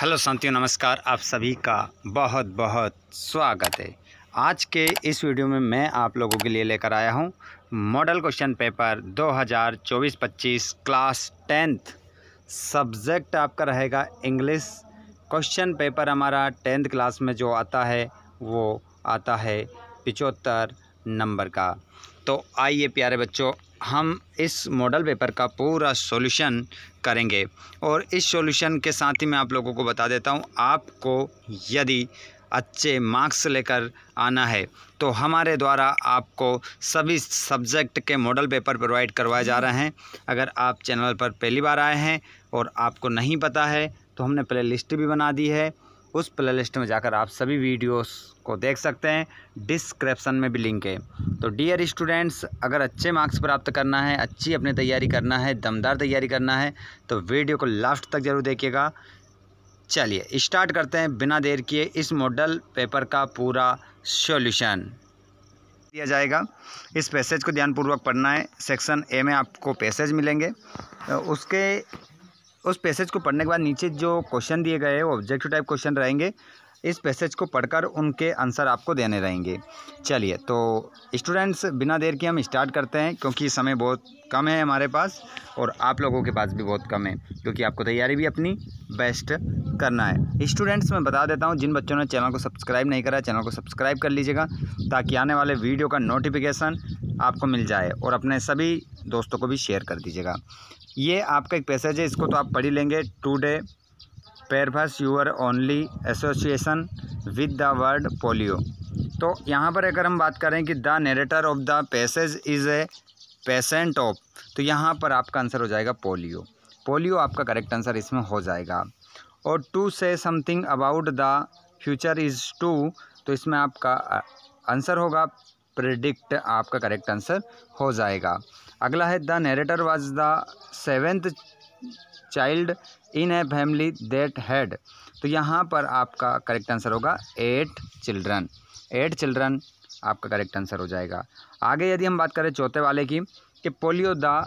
hello साथियों नमस्कार आप सभी का बहुत बहुत स्वागत है आज के इस वीडियो में मैं आप लोगों के लिए लेकर आया हूं model question paper 2024-25 class tenth subject आपका रहेगा इंग्लिश क्वेश्चन पेपर हमारा टेंथ क्लास में जो आता है वो आता है पिचहत्तर नंबर का तो आइए प्यारे बच्चों हम इस मॉडल पेपर का पूरा सॉल्यूशन करेंगे और इस सॉल्यूशन के साथ ही मैं आप लोगों को बता देता हूँ आपको यदि अच्छे मार्क्स लेकर आना है तो हमारे द्वारा आपको सभी सब्जेक्ट के मॉडल पेपर प्रोवाइड करवाए जा रहे हैं अगर आप चैनल पर पहली बार आए हैं और आपको नहीं पता है तो हमने प्ले लिस्ट भी बना दी है उस प्ले लिस्ट में जाकर आप सभी वीडियोस को देख सकते हैं डिस्क्रिप्सन में भी लिंक है तो डियर स्टूडेंट्स अगर अच्छे मार्क्स प्राप्त करना है अच्छी अपनी तैयारी करना है दमदार तैयारी करना है तो वीडियो को लास्ट तक ज़रूर देखिएगा चलिए स्टार्ट करते हैं बिना देर किए इस मॉडल पेपर का पूरा सोल्यूशन दिया जाएगा इस पैसेज को ध्यानपूर्वक पढ़ना है सेक्शन ए में आपको पैसेज मिलेंगे उसके उस पैसेज को पढ़ने के बाद नीचे जो क्वेश्चन दिए गए हैं वो ऑब्जेक्टिव टाइप क्वेश्चन रहेंगे इस पैसेज को पढ़कर उनके आंसर आपको देने रहेंगे चलिए तो स्टूडेंट्स बिना देर के हम स्टार्ट करते हैं क्योंकि समय बहुत कम है हमारे पास और आप लोगों के पास भी बहुत कम है क्योंकि आपको तैयारी भी अपनी बेस्ट करना है स्टूडेंट्स मैं बता देता हूँ जिन बच्चों ने चैनल को सब्सक्राइब नहीं करा चैनल को सब्सक्राइब कर लीजिएगा ताकि आने वाले वीडियो का नोटिफिकेशन आपको मिल जाए और अपने सभी दोस्तों को भी शेयर कर दीजिएगा ये आपका एक पैसेज है इसको तो आप पढ़ी ही लेंगे today perhaps your only association with the word polio तो यहाँ पर अगर हम बात करें कि the narrator of the passage is a patient of तो यहाँ पर आपका आंसर हो जाएगा पोलियो पोलियो आपका करेक्ट आंसर इसमें हो जाएगा और to say something about the future is to तो इसमें आपका आंसर होगा प्रिडिक्ट आपका करेक्ट आंसर हो जाएगा अगला है the narrator was the seventh child in a family that had तो यहाँ पर आपका करेक्ट आंसर होगा एट चिल्ड्रन एट चिल्ड्रन आपका करेक्ट आंसर हो जाएगा आगे यदि हम बात करें चौथे वाले की कि polio the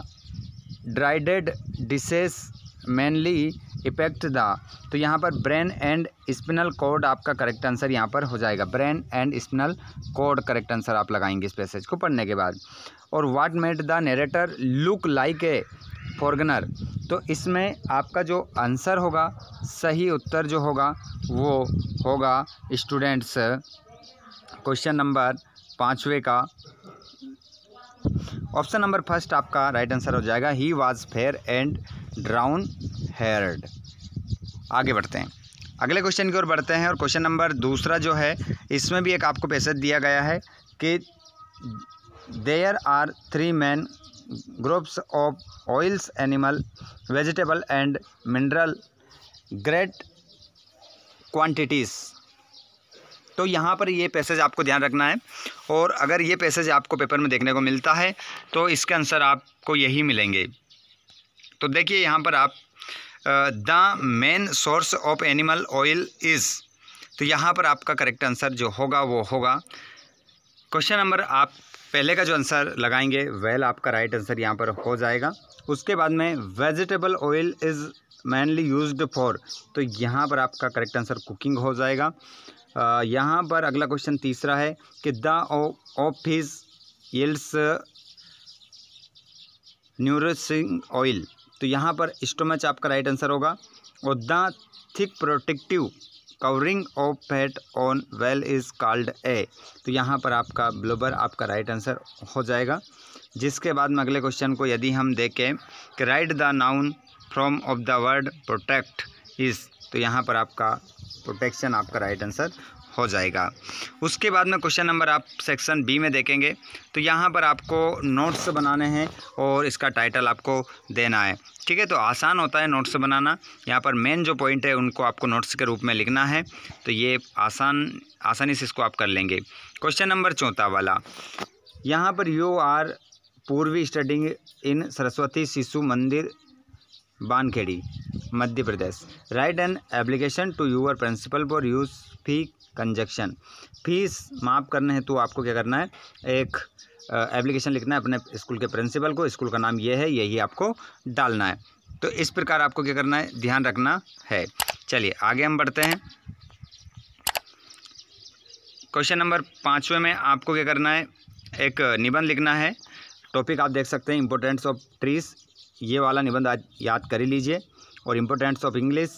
dreaded disease mainly affect the तो यहाँ पर ब्रेन एंड स्पिनल कोड आपका करेक्ट आंसर यहाँ पर हो जाएगा brain and spinal cord correct answer आप लगाएंगे इस पैसेज को पढ़ने के बाद और what made the narrator look like a foreigner तो इसमें आपका जो आंसर होगा सही उत्तर जो होगा वो होगा स्टूडेंट्स क्वेश्चन नंबर पाँचवें का ऑप्शन नंबर फर्स्ट आपका राइट आंसर हो जाएगा he was fair and brown haired आगे बढ़ते हैं अगले क्वेश्चन की ओर बढ़ते हैं और क्वेश्चन नंबर दूसरा जो है इसमें भी एक आपको पैसेज दिया गया है कि there are three main groups of oils animal vegetable and mineral great quantities तो यहाँ पर ये पैसेज आपको ध्यान रखना है और अगर ये पैसेज आपको पेपर में देखने को मिलता है तो इसके आंसर आपको यही मिलेंगे तो देखिए यहाँ पर आप the main source of animal oil is तो यहाँ पर आपका करेक्ट आंसर जो होगा वो होगा क्वेश्चन नंबर आप पहले का जो आंसर लगाएंगे वेल आपका राइट आंसर यहाँ पर हो जाएगा उसके बाद में vegetable oil is mainly used for तो यहाँ पर आपका करेक्ट आंसर कुकिंग हो जाएगा यहाँ पर अगला क्वेश्चन तीसरा है कि the office else nourishing oil तो यहाँ पर स्टोमच आपका राइट आंसर होगा और the thick protective covering of fat on whale is called a तो यहाँ पर आपका ब्लोबर आपका राइट आंसर हो जाएगा जिसके बाद में अगले क्वेश्चन को यदि हम देखें कि write the noun from of the word protect is तो यहाँ पर आपका प्रोटेक्शन आपका राइट आंसर हो जाएगा उसके बाद में क्वेश्चन नंबर आप सेक्शन बी में देखेंगे तो यहाँ पर आपको नोट्स बनाने हैं और इसका टाइटल आपको देना है ठीक है तो आसान होता है नोट्स बनाना यहाँ पर मेन जो पॉइंट है उनको आपको नोट्स के रूप में लिखना है तो ये आसान आसानी से इसको आप कर लेंगे क्वेश्चन नंबर चौथा वाला यहाँ पर you are Purvi studying in Saraswati Shishu Mandir Bankhedi Madhya Pradesh write an application to your principal for use fee concession fees माफ़ करने हैं तो आपको क्या करना है एक एप्लीकेशन लिखना है अपने स्कूल के प्रिंसिपल को स्कूल का नाम ये है यही आपको डालना है तो इस प्रकार आपको क्या करना है ध्यान रखना है चलिए आगे हम बढ़ते हैं क्वेश्चन नंबर पाँचवें में आपको क्या करना है एक निबंध लिखना है टॉपिक आप देख सकते हैं इंपॉर्टेंस ऑफ ट्रीज ये वाला निबंध आज याद कर ही लीजिए और इम्पोर्टेंट्स ऑफ इंग्लिश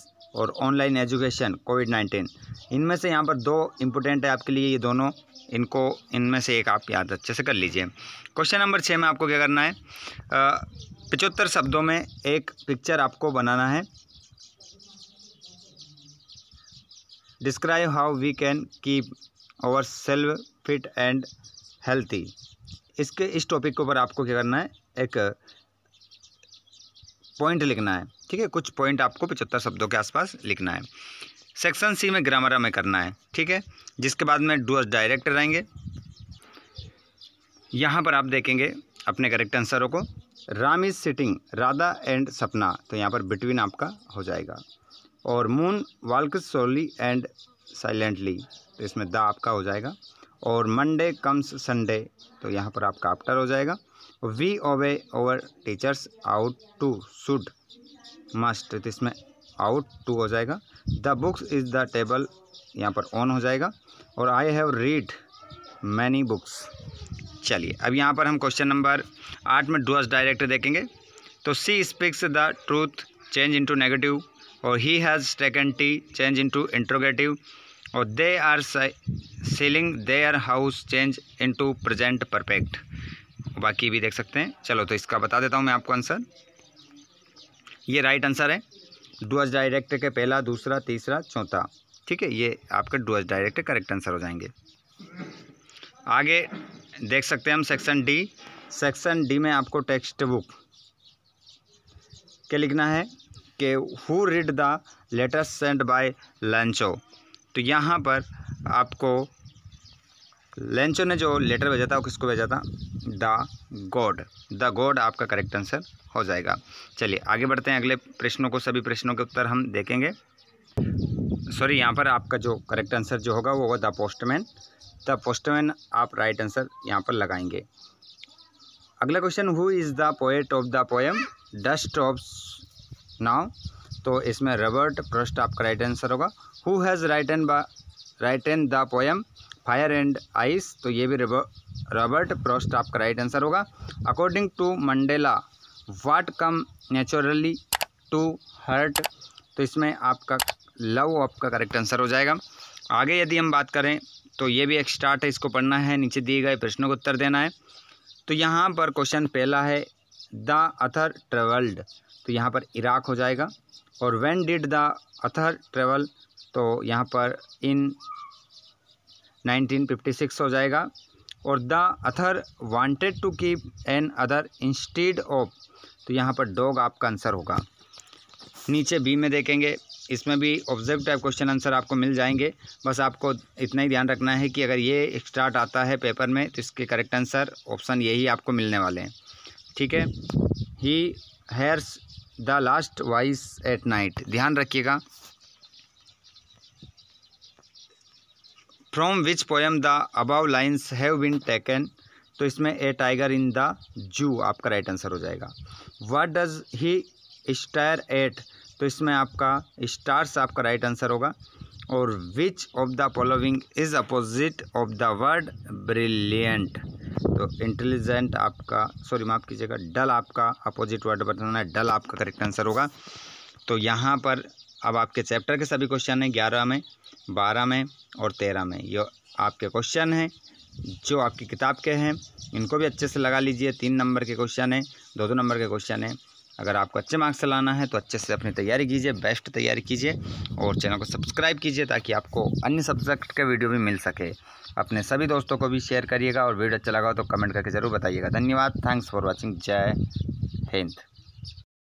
और ऑनलाइन एजुकेशन कोविड नाइन्टीन इनमें से यहाँ पर दो इम्पोर्टेंट है आपके लिए ये दोनों इनको इनमें से एक आप याद अच्छे से कर लीजिए क्वेश्चन नंबर छः में आपको क्या करना है पचहत्तर शब्दों में एक पिक्चर आपको बनाना है describe how we can keep our self fit and healthy इसके इस टॉपिक के ऊपर आपको क्या करना है एक पॉइंट लिखना है ठीक है कुछ पॉइंट आपको पचहत्तर शब्दों के आसपास लिखना है सेक्शन सी में ग्रामर में करना है ठीक है जिसके बाद में डूअर्स डायरेक्ट रहेंगे यहाँ पर आप देखेंगे अपने करेक्ट आंसरों को Ram is sitting Radha and Sapna तो यहाँ पर बिटवीन आपका हो जाएगा और moon walk slowly and silently तो इसमें द आपका हो जाएगा और मंडे कम्स संडे तो यहाँ पर आपका आफ्टर हो जाएगा we obey our teachers ought to should must तो इसमें आउट टू हो जाएगा the books is the table यहाँ पर ऑन हो जाएगा और I have read many books चलिए अब यहाँ पर हम क्वेश्चन नंबर आठ में डूअर्स डायरेक्ट देखेंगे तो she speaks the truth change into negative और he has taken tea change into interrogative और they are selling our house change into present perfect बाकी भी देख सकते हैं चलो तो इसका बता देता हूँ मैं आपको आंसर ये राइट आंसर है डुअस डायरेक्ट के पहला दूसरा तीसरा चौथा ठीक है ये आपका डुअस डायरेक्ट करेक्ट आंसर हो जाएंगे आगे देख सकते हैं हम सेक्शन डी सेक्शन डी में आपको टेक्स्ट बुक क्या लिखना है कि who read the letters sent by Lencho तो यहाँ पर आपको लेंचो ने जो लेटर भेजा था वो किसको भेजा था द गॉड द गॉड आपका करेक्ट आंसर हो जाएगा चलिए आगे बढ़ते हैं अगले प्रश्नों को सभी प्रश्नों के उत्तर हम देखेंगे सॉरी यहाँ पर आपका जो करेक्ट आंसर जो होगा वो होगा द पोस्टमैन द पोस्टमैन आप राइट आंसर यहाँ पर लगाएंगे अगला question who is the poet of the poem dust of snow तो इसमें रबर्ट प्रस्ट आपका राइट आंसर होगा who has written write an the poem fire and ice तो ये भी रॉबर्ट प्रोस्ट आपका राइट आंसर होगा according to Mandela what come naturally to heart तो इसमें आपका लव आपका करेक्ट आंसर हो जाएगा आगे यदि हम बात करें तो ये भी एक स्टार्ट है इसको पढ़ना है नीचे दिए गए प्रश्नों को उत्तर देना है तो यहाँ पर क्वेश्चन पहला है द अथर ट्रेवल्ड तो यहाँ पर इराक हो जाएगा और when did the author travel तो यहाँ पर इन 1956 हो जाएगा और the author wanted to keep another instead of तो यहाँ पर डॉग आपका आंसर होगा नीचे बी में देखेंगे इसमें भी ऑब्जेक्ट टाइप क्वेश्चन आंसर आपको मिल जाएंगे बस आपको इतना ही ध्यान रखना है कि अगर ये स्टार्ट आता है पेपर में तो इसके करेक्ट आंसर ऑप्शन यही आपको मिलने वाले हैं ठीक है he hears the last voice at night ध्यान रखिएगा from which poem the above lines have been taken तो इसमें ए टाइगर इन द जू आपका राइट आंसर हो जाएगा what does he stare at तो इसमें आपका स्टार्स आपका राइट आंसर होगा और which of the following is opposite of the word brilliant तो इंटेलिजेंट आपका सॉरी माफ कीजिएगा डल आपका अपोजिट वर्ड बताना है डल आपका करेक्ट आंसर होगा तो यहाँ पर अब आपके चैप्टर के सभी क्वेश्चन हैं ग्यारह में बारह में और तेरह में ये आपके क्वेश्चन हैं जो आपकी किताब के हैं इनको भी अच्छे से लगा लीजिए तीन नंबर के क्वेश्चन हैं दो दो नंबर के क्वेश्चन हैं अगर आपको अच्छे मार्क्स लाना है तो अच्छे से अपनी तैयारी कीजिए बेस्ट तैयारी कीजिए और चैनल को सब्सक्राइब कीजिए ताकि आपको अन्य सब्जेक्ट के वीडियो भी मिल सके अपने सभी दोस्तों को भी शेयर करिएगा और वीडियो अच्छा लगा हो तो कमेंट करके ज़रूर बताइएगा धन्यवाद थैंक्स फॉर वॉचिंग जय हिंद